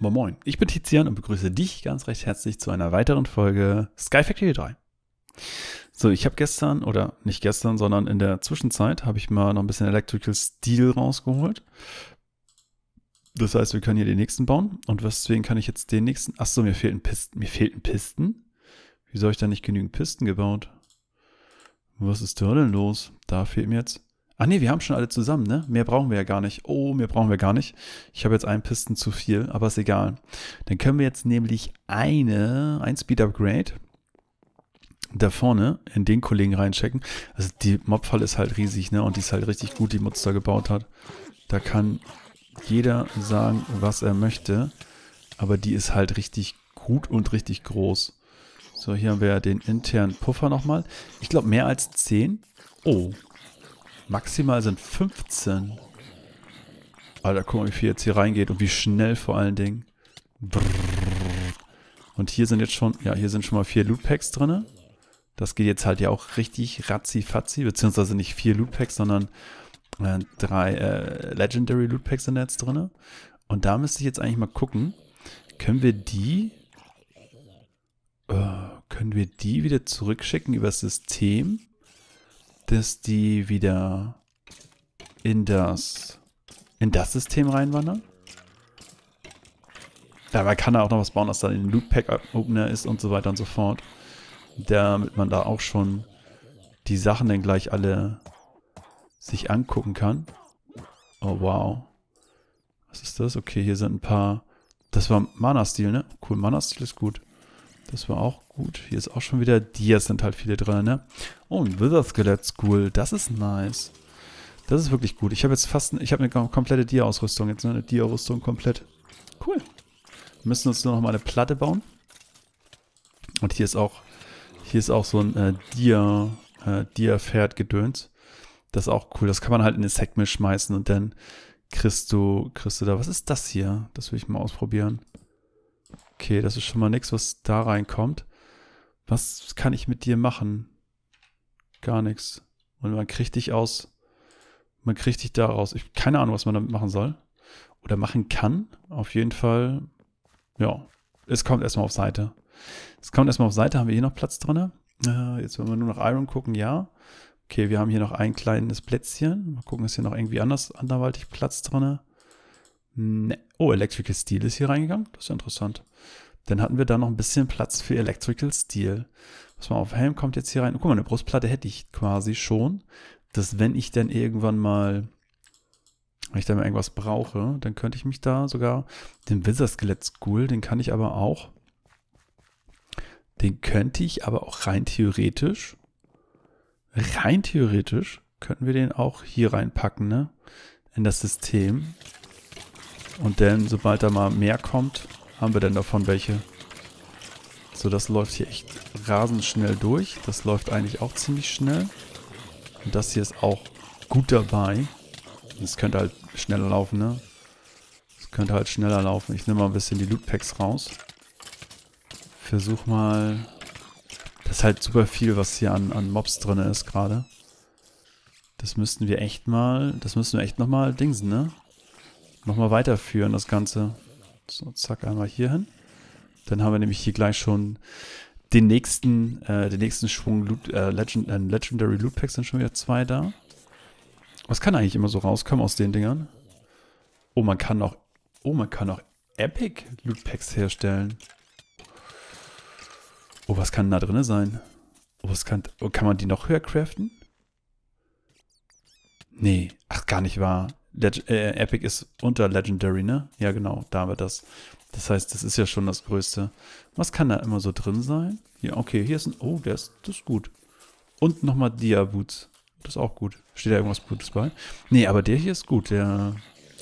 Moin Moin. Ich bin Tizian und begrüße dich ganz recht herzlich zu einer weiteren Folge Sky Factory 3. So, ich habe gestern, oder nicht gestern, sondern in der Zwischenzeit habe ich mal noch ein bisschen Electrical Steel rausgeholt. Das heißt, wir können hier den nächsten bauen. Und weswegen kann ich jetzt den nächsten. Achso, mir fehlt ein Pisten. Mir fehlt ein Pisten. Wieso habe ich da nicht genügend Pisten gebaut? Was ist da denn los? Da fehlt mir jetzt. Ah nee, wir haben schon alle zusammen, ne? Mehr brauchen wir ja gar nicht. Oh, mehr brauchen wir gar nicht. Ich habe jetzt einen Pisten zu viel, aber ist egal. Dann können wir jetzt nämlich eine, ein Speed Upgrade da vorne in den Kollegen reinchecken. Also die Mobfall ist halt riesig, ne? Und die ist halt richtig gut, die Mutz da gebaut hat. Da kann jeder sagen, was er möchte. Aber die ist halt richtig gut und richtig groß. So, hier haben wir ja den internen Puffer nochmal. Ich glaube, mehr als 10. Oh, Maximal sind 15. Alter, guck mal, wie viel jetzt hier reingeht und wie schnell vor allen Dingen. Und hier sind jetzt schon, ja, hier sind schon mal vier Loot Packs drin. Das geht jetzt halt ja auch richtig ratzi-fatzi, beziehungsweise nicht vier Loot Packs, sondern äh, drei äh, Legendary Loot Packs sind jetzt drin. Und da müsste ich jetzt eigentlich mal gucken, können wir die, äh, können wir die wieder zurückschicken über das System? dass die wieder in das, in das System reinwandern. Dabei kann er auch noch was bauen, dass da ein loop Pack Opener ist und so weiter und so fort. Damit man da auch schon die Sachen dann gleich alle sich angucken kann. Oh wow. Was ist das? Okay, hier sind ein paar. Das war Mana-Stil, ne? Cool, Mana-Stil ist gut. Das war auch Gut, hier ist auch schon wieder Dias sind halt viele drin, ne? Oh, ein Wither Skelett School. Das ist nice. Das ist wirklich gut. Ich habe jetzt fast, ich habe eine komplette Dia-Ausrüstung. Jetzt eine Dia-Rüstung komplett. Cool. Wir müssen uns nur noch mal eine Platte bauen. Und hier ist auch, hier ist auch so ein äh, Dia, äh, Dia-Pferd-Gedöns. Das ist auch cool. Das kann man halt in das Heck schmeißen und dann kriegst du, kriegst du da. Was ist das hier? Das will ich mal ausprobieren. Okay, das ist schon mal nichts, was da reinkommt. Was kann ich mit dir machen? Gar nichts. Und man kriegt dich aus. Man kriegt dich daraus. Ich keine Ahnung, was man damit machen soll. Oder machen kann. Auf jeden Fall. Ja. Es kommt erstmal auf Seite. Es kommt erstmal auf Seite. Haben wir hier noch Platz drin? Äh, jetzt wollen wir nur noch Iron gucken. Ja. Okay, wir haben hier noch ein kleines Plätzchen. Mal gucken, ist hier noch irgendwie anders anderweitig Platz drin? Ne. Oh, Electrical Steel ist hier reingegangen. Das ist ja interessant. Dann hatten wir da noch ein bisschen Platz für Electrical Steel. Was mal auf, Helm kommt jetzt hier rein. Guck mal, eine Brustplatte hätte ich quasi schon. Dass wenn ich dann irgendwann mal, wenn ich dann mal irgendwas brauche, dann könnte ich mich da sogar, den Wizard Skelett School, den kann ich aber auch, den könnte ich aber auch rein theoretisch, rein theoretisch, könnten wir den auch hier reinpacken, ne? In das System. Und dann, sobald da mal mehr kommt, haben wir denn davon welche? So, das läuft hier echt rasend schnell durch. Das läuft eigentlich auch ziemlich schnell. Und das hier ist auch gut dabei. Das könnte halt schneller laufen, ne? Das könnte halt schneller laufen. Ich nehme mal ein bisschen die Lootpacks raus. Versuch mal... Das ist halt super viel, was hier an, an Mobs drin ist gerade. Das müssten wir echt mal... Das müssen wir echt nochmal dingsen, ne? Nochmal weiterführen, das Ganze. So, zack, einmal hier hin. Dann haben wir nämlich hier gleich schon den nächsten, äh, den nächsten Schwung Loot, äh, Legend, äh, Legendary Loot Packs sind schon wieder zwei da. Was kann eigentlich immer so rauskommen aus den Dingern? Oh, man kann auch, oh, man kann auch Epic Loot Packs herstellen. Oh, was kann da drin sein? Oh, was kann, oh, kann man die noch höher craften? Nee, ach, gar nicht wahr. Leg äh, Epic ist unter Legendary, ne? Ja, genau, da haben wir das. Das heißt, das ist ja schon das Größte. Was kann da immer so drin sein? Ja, okay, hier ist ein... Oh, der ist, das ist gut. Und nochmal Dia-Boots. Das ist auch gut. Steht da irgendwas Gutes bei? Nee, aber der hier ist gut. Der,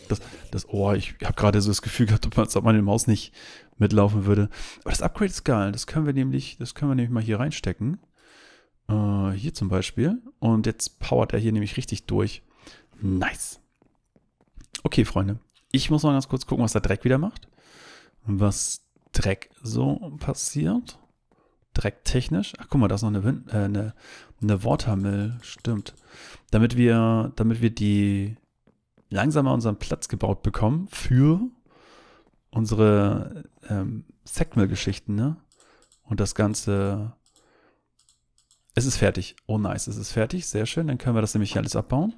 das, das, oh, ich habe gerade so das Gefühl gehabt, als ob meine Maus nicht mitlaufen würde. Aber das Upgrade ist geil. Das können wir nämlich, das können wir nämlich mal hier reinstecken. Äh, hier zum Beispiel. Und jetzt powert er hier nämlich richtig durch. Nice. Okay, Freunde. Ich muss mal ganz kurz gucken, was der Dreck wieder macht. Was Dreck so passiert. Dreck technisch. Ach, guck mal, da ist noch eine, Win äh, eine, eine Watermill. Stimmt. Damit wir, damit wir die langsamer unseren Platz gebaut bekommen für unsere ähm, Segmill-Geschichten, ne? Und das Ganze. Es ist fertig. Oh nice, es ist fertig. Sehr schön. Dann können wir das nämlich alles abbauen.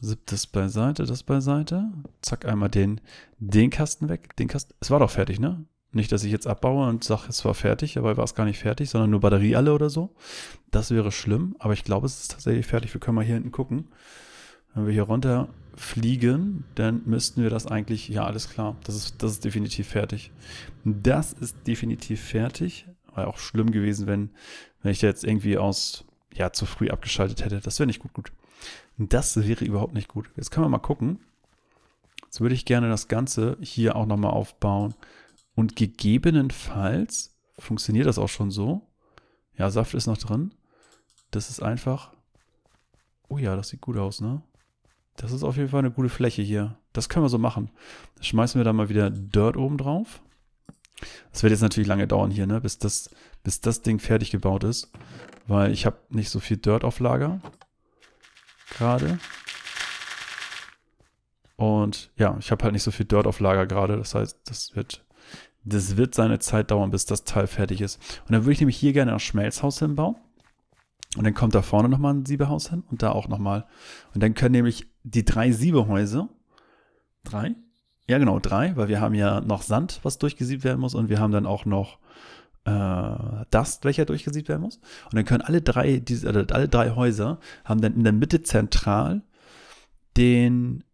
Siebtes beiseite, das beiseite. Zack, einmal den, den Kasten weg, den Kasten. Es war doch fertig, ne? Nicht, dass ich jetzt abbaue und sage, es war fertig, aber war es gar nicht fertig, sondern nur Batterie alle oder so. Das wäre schlimm, aber ich glaube, es ist tatsächlich fertig. Wir können mal hier hinten gucken. Wenn wir hier runter fliegen, dann müssten wir das eigentlich, ja, alles klar, das ist, das ist definitiv fertig. Das ist definitiv fertig. War auch schlimm gewesen, wenn, wenn ich da jetzt irgendwie aus, ja, zu früh abgeschaltet hätte. Das wäre nicht gut, gut. Das wäre überhaupt nicht gut. Jetzt können wir mal gucken. Jetzt würde ich gerne das Ganze hier auch nochmal aufbauen. Und gegebenenfalls funktioniert das auch schon so. Ja, Saft ist noch drin. Das ist einfach... Oh ja, das sieht gut aus, ne? Das ist auf jeden Fall eine gute Fläche hier. Das können wir so machen. Dann schmeißen wir da mal wieder Dirt oben drauf. Das wird jetzt natürlich lange dauern hier, ne? Bis das, bis das Ding fertig gebaut ist. Weil ich habe nicht so viel Dirt auf Lager gerade. Und ja, ich habe halt nicht so viel Dirt auf Lager gerade. Das heißt, das wird, das wird seine Zeit dauern, bis das Teil fertig ist. Und dann würde ich nämlich hier gerne ein Schmelzhaus hinbauen. Und dann kommt da vorne nochmal ein Siebehaus hin und da auch nochmal. Und dann können nämlich die drei Siebehäuser, drei? Ja genau, drei, weil wir haben ja noch Sand, was durchgesiebt werden muss und wir haben dann auch noch äh, Dust, welcher durchgesiebt werden muss. Und dann können alle drei, diese, also alle drei Häuser haben dann in der Mitte zentral den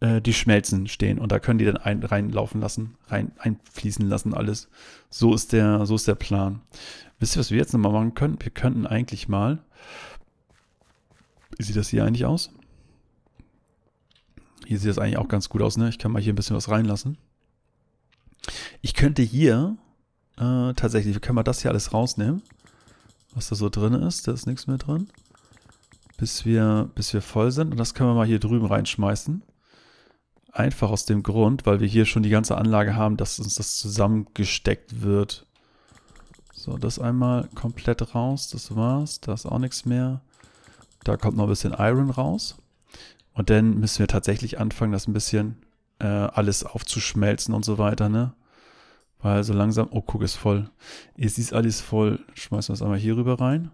äh, die Schmelzen stehen und da können die dann ein, reinlaufen lassen, rein einfließen lassen alles. So ist der, so ist der Plan. Wisst ihr, was wir jetzt nochmal machen können? Wir könnten eigentlich mal. Wie sieht das hier eigentlich aus? Hier sieht das eigentlich auch ganz gut aus, ne? Ich kann mal hier ein bisschen was reinlassen. Ich könnte hier äh, tatsächlich, können wir das hier alles rausnehmen, was da so drin ist. Da ist nichts mehr drin. Bis wir, bis wir voll sind. Und das können wir mal hier drüben reinschmeißen. Einfach aus dem Grund, weil wir hier schon die ganze Anlage haben, dass uns das zusammengesteckt wird. So, das einmal komplett raus. Das war's. Da ist auch nichts mehr. Da kommt noch ein bisschen Iron raus. Und dann müssen wir tatsächlich anfangen, das ein bisschen äh, alles aufzuschmelzen und so weiter, ne? Weil so langsam, oh, guck, ist voll. Es ist alles voll. Schmeißen wir es einmal hier rüber rein.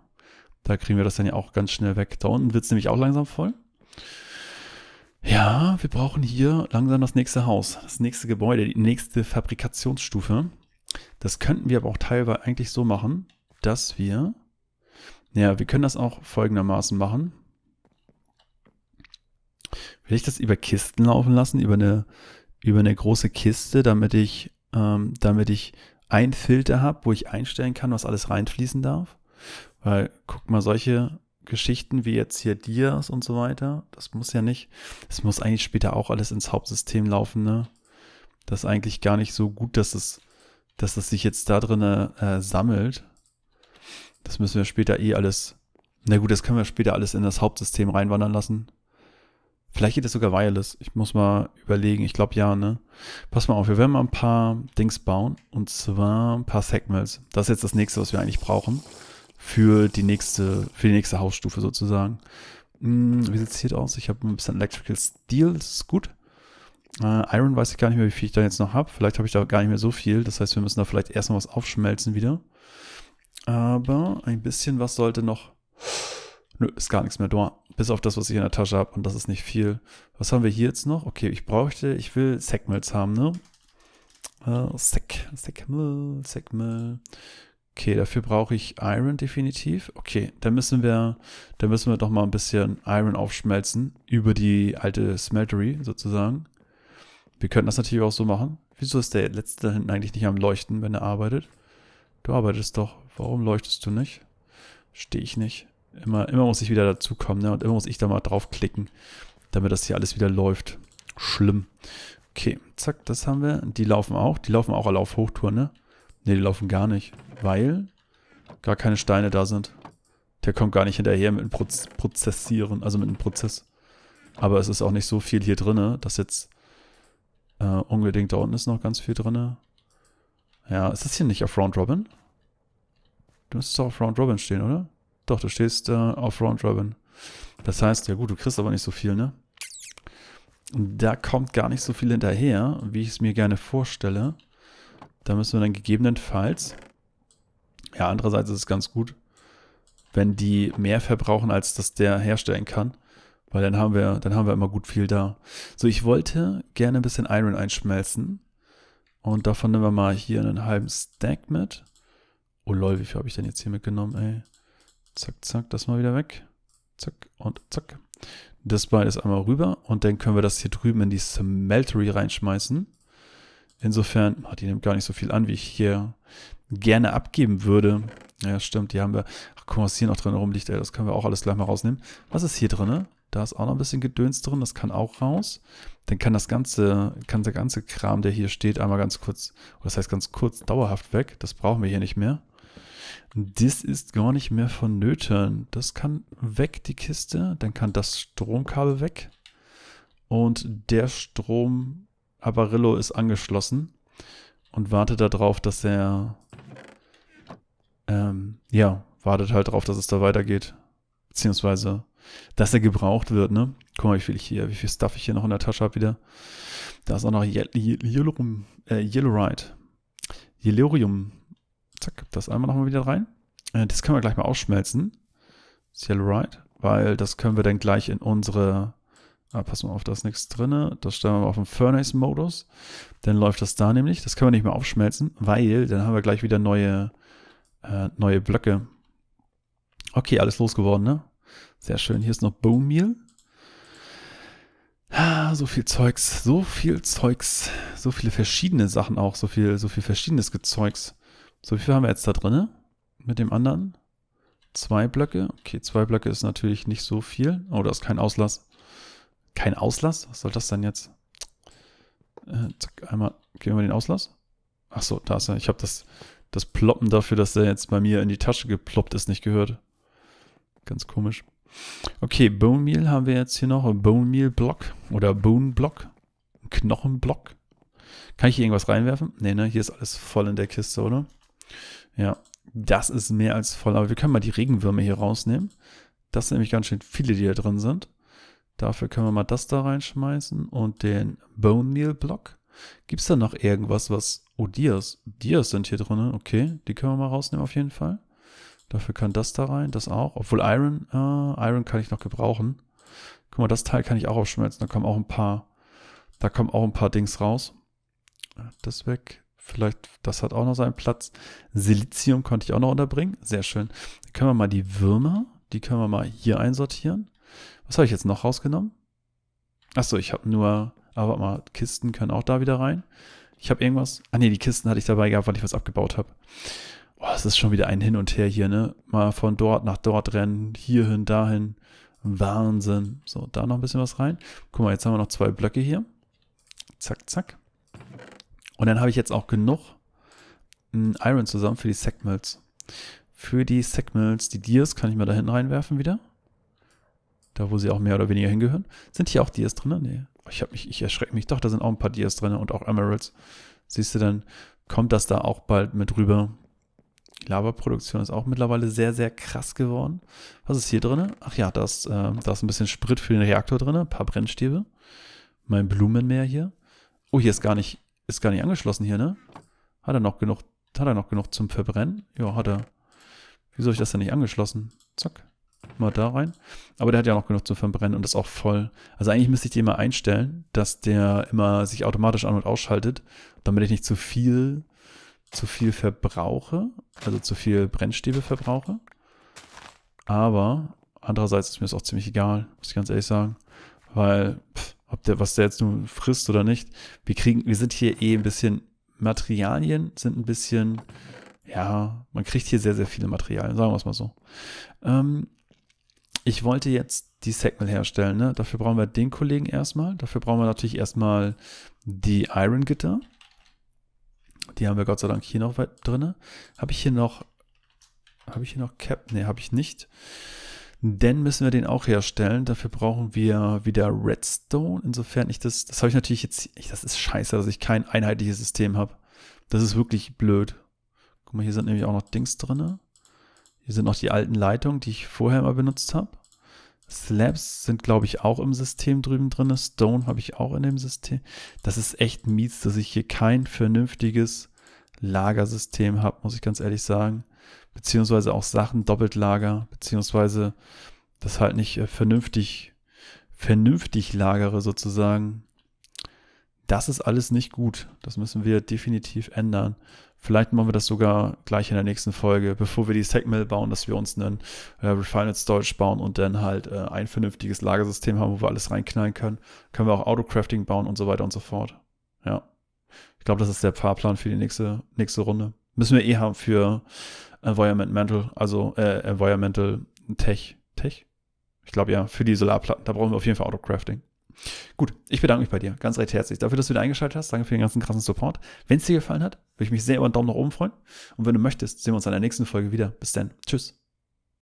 Da kriegen wir das dann ja auch ganz schnell weg. Da unten wird es nämlich auch langsam voll. Ja, wir brauchen hier langsam das nächste Haus, das nächste Gebäude, die nächste Fabrikationsstufe. Das könnten wir aber auch teilweise eigentlich so machen, dass wir... Ja, wir können das auch folgendermaßen machen. Will ich das über Kisten laufen lassen, über eine, über eine große Kiste, damit ich ähm, damit ich ein Filter habe, wo ich einstellen kann, was alles reinfließen darf. Weil, guck mal, solche Geschichten wie jetzt hier Dias und so weiter, das muss ja nicht, das muss eigentlich später auch alles ins Hauptsystem laufen, ne? Das ist eigentlich gar nicht so gut, dass es, dass es sich jetzt da drin äh, sammelt. Das müssen wir später eh alles, na gut, das können wir später alles in das Hauptsystem reinwandern lassen. Vielleicht geht das sogar wireless. Ich muss mal überlegen. Ich glaube ja, ne? Pass mal auf, wir werden mal ein paar Dings bauen. Und zwar ein paar Segments. Das ist jetzt das nächste, was wir eigentlich brauchen. Für die nächste, für die nächste Hausstufe sozusagen. Hm, wie sieht es hier aus? Ich habe ein bisschen Electrical Steel, das ist gut. Äh, Iron weiß ich gar nicht mehr, wie viel ich da jetzt noch habe. Vielleicht habe ich da gar nicht mehr so viel. Das heißt, wir müssen da vielleicht erstmal was aufschmelzen wieder. Aber ein bisschen was sollte noch Nö, ist gar nichts mehr da. Bis auf das, was ich in der Tasche habe. Und das ist nicht viel. Was haben wir hier jetzt noch? Okay, ich brauchte, ich will Segmils haben, ne? Äh, Seg, Segmil, Okay, dafür brauche ich Iron definitiv. Okay, dann müssen wir, dann müssen wir doch mal ein bisschen Iron aufschmelzen über die alte Smeltery sozusagen. Wir könnten das natürlich auch so machen. Wieso ist der letzte da hinten eigentlich nicht am Leuchten, wenn er arbeitet? Du arbeitest doch. Warum leuchtest du nicht? Stehe ich nicht. Immer, immer muss ich wieder dazukommen, ne? Und immer muss ich da mal draufklicken, damit das hier alles wieder läuft. Schlimm. Okay, zack, das haben wir. Die laufen auch. Die laufen auch alle auf Hochtour, ne? Ne, die laufen gar nicht, weil gar keine Steine da sind. Der kommt gar nicht hinterher mit dem Proz Prozessieren, also mit dem Prozess. Aber es ist auch nicht so viel hier drin, dass jetzt äh, unbedingt da unten ist noch ganz viel drin. Ja, ist das hier nicht auf Round Robin? Du müsstest doch auf Round Robin stehen, oder? Doch, du stehst äh, auf Round Robin. Das heißt, ja gut, du kriegst aber nicht so viel, ne? Da kommt gar nicht so viel hinterher, wie ich es mir gerne vorstelle. Da müssen wir dann gegebenenfalls... Ja, andererseits ist es ganz gut, wenn die mehr verbrauchen, als das der herstellen kann. Weil dann haben wir, dann haben wir immer gut viel da. So, ich wollte gerne ein bisschen Iron einschmelzen. Und davon nehmen wir mal hier einen halben Stack mit. Oh lol, wie viel habe ich denn jetzt hier mitgenommen, ey? Zack, zack, das mal wieder weg. Zack und zack. Das Bein ist einmal rüber und dann können wir das hier drüben in die Smeltery reinschmeißen. Insofern, oh, die nimmt gar nicht so viel an, wie ich hier gerne abgeben würde. Ja, stimmt, die haben wir. Ach, guck mal, was hier noch drin rumliegt, ey, das können wir auch alles gleich mal rausnehmen. Was ist hier drin? Da ist auch noch ein bisschen Gedöns drin, das kann auch raus. Dann kann das ganze, kann der ganze Kram, der hier steht, einmal ganz kurz, das heißt ganz kurz dauerhaft weg. Das brauchen wir hier nicht mehr. Das ist gar nicht mehr vonnöten. Das kann weg, die Kiste. Dann kann das Stromkabel weg. Und der Strom Aparillo ist angeschlossen und wartet darauf, dass er... Ähm, ja, wartet halt darauf, dass es da weitergeht. Beziehungsweise, dass er gebraucht wird, ne? Guck mal, wie viel ich hier, wie viel Stuff ich hier noch in der Tasche habe wieder. Da ist auch noch äh, Yellowride. Yellowrium. Zack, das einmal nochmal wieder rein. Äh, das können wir gleich mal ausschmelzen. Das weil das können wir dann gleich in unsere Ah, pass mal auf, da ist nichts drin. Das stellen wir mal auf den Furnace-Modus. Dann läuft das da nämlich. Das können wir nicht mehr aufschmelzen, weil dann haben wir gleich wieder neue, äh, neue Blöcke. Okay, alles losgeworden, ne? Sehr schön. Hier ist noch Bone Meal. Ah, so viel Zeugs, so viel Zeugs, so viele verschiedene Sachen auch, so viel, so viel verschiedenes Gezeugs. So, wie viel haben wir jetzt da drin? Mit dem anderen? Zwei Blöcke. Okay, zwei Blöcke ist natürlich nicht so viel. Oh, da ist kein Auslass. Kein Auslass? Was soll das denn jetzt? Äh, zack, einmal geben wir den Auslass. Ach so, da ist er. Ich habe das, das Ploppen dafür, dass er jetzt bei mir in die Tasche geploppt ist, nicht gehört. Ganz komisch. Okay, Bone Meal haben wir jetzt hier noch. Bone Meal Block oder Bone Block. Knochenblock. Kann ich hier irgendwas reinwerfen? Nee, ne? Hier ist alles voll in der Kiste, oder? Ja, das ist mehr als voll. Aber wir können mal die Regenwürmer hier rausnehmen. Das sind nämlich ganz schön viele, die da drin sind. Dafür können wir mal das da reinschmeißen und den Bone Meal Block. Gibt es da noch irgendwas, was... Oh, Dias. Dias sind hier drin. Okay, die können wir mal rausnehmen auf jeden Fall. Dafür kann das da rein, das auch. Obwohl Iron, äh, Iron kann ich noch gebrauchen. Guck mal, das Teil kann ich auch aufschmelzen. Da kommen auch ein paar, da kommen auch ein paar Dings raus. Das weg, Vielleicht, das hat auch noch seinen Platz. Silizium konnte ich auch noch unterbringen. Sehr schön. Dann können wir mal die Würmer, die können wir mal hier einsortieren. Was habe ich jetzt noch rausgenommen? Achso, ich habe nur, aber ah, mal, Kisten können auch da wieder rein. Ich habe irgendwas. Ah ne, die Kisten hatte ich dabei gehabt, weil ich was abgebaut habe. Boah, es ist schon wieder ein Hin und Her hier, ne? Mal von dort nach dort rennen, hierhin, dahin. Wahnsinn. So, da noch ein bisschen was rein. Guck mal, jetzt haben wir noch zwei Blöcke hier. Zack, zack. Und dann habe ich jetzt auch genug hm, Iron zusammen für die Segmills. Für die Segmills, die Deers kann ich mal da hinten reinwerfen wieder. Da, wo sie auch mehr oder weniger hingehören. Sind hier auch Deers drin? Nee. Ich, mich, ich erschrecke mich doch, da sind auch ein paar Deers drin und auch Emeralds. Siehst du, dann kommt das da auch bald mit rüber. Lava-Produktion ist auch mittlerweile sehr, sehr krass geworden. Was ist hier drin? Ach ja, da ist, äh, da ist ein bisschen Sprit für den Reaktor drin, ein paar Brennstäbe. Mein Blumenmeer hier. Oh, hier ist gar nicht ist gar nicht angeschlossen hier, ne? Hat er noch genug, hat er noch genug zum Verbrennen? Ja, hat er. Wieso habe ich das denn nicht angeschlossen? Zack. Mal da rein. Aber der hat ja noch genug zum Verbrennen und ist auch voll. Also eigentlich müsste ich den mal einstellen, dass der immer sich automatisch an- und ausschaltet, damit ich nicht zu viel, zu viel verbrauche, also zu viel Brennstäbe verbrauche. Aber andererseits ist mir das auch ziemlich egal, muss ich ganz ehrlich sagen, weil pff, ob der, was der jetzt nun frisst oder nicht. Wir kriegen, wir sind hier eh ein bisschen, Materialien sind ein bisschen, ja, man kriegt hier sehr, sehr viele Materialien, sagen wir es mal so. Ähm, ich wollte jetzt die Segmel herstellen, ne? Dafür brauchen wir den Kollegen erstmal. Dafür brauchen wir natürlich erstmal die Iron Gitter. Die haben wir Gott sei Dank hier noch drin. Habe ich hier noch, habe ich hier noch Cap? Ne, habe ich nicht. Denn müssen wir den auch herstellen. Dafür brauchen wir wieder Redstone. Insofern ich das, das habe ich natürlich jetzt, ich, das ist scheiße, dass ich kein einheitliches System habe. Das ist wirklich blöd. Guck mal, hier sind nämlich auch noch Dings drinne. Hier sind noch die alten Leitungen, die ich vorher mal benutzt habe. Slabs sind, glaube ich, auch im System drüben drin. Stone habe ich auch in dem System. Das ist echt mies, dass ich hier kein vernünftiges Lagersystem habe, muss ich ganz ehrlich sagen beziehungsweise auch Sachen doppelt lager, beziehungsweise das halt nicht äh, vernünftig, vernünftig lagere sozusagen. Das ist alles nicht gut. Das müssen wir definitiv ändern. Vielleicht machen wir das sogar gleich in der nächsten Folge, bevor wir die Segmail bauen, dass wir uns einen äh, Refined Storage bauen und dann halt äh, ein vernünftiges Lagersystem haben, wo wir alles reinknallen können. Können wir auch Autocrafting bauen und so weiter und so fort. Ja. Ich glaube, das ist der Fahrplan für die nächste, nächste Runde. Müssen wir eh haben für Environmental, also äh, Environmental Tech. Tech? Ich glaube ja, für die Solarplatten. Da brauchen wir auf jeden Fall Autocrafting. Gut, ich bedanke mich bei dir ganz recht herzlich dafür, dass du wieder eingeschaltet hast. Danke für den ganzen krassen Support. Wenn es dir gefallen hat, würde ich mich sehr über einen Daumen nach oben freuen. Und wenn du möchtest, sehen wir uns in der nächsten Folge wieder. Bis dann. Tschüss.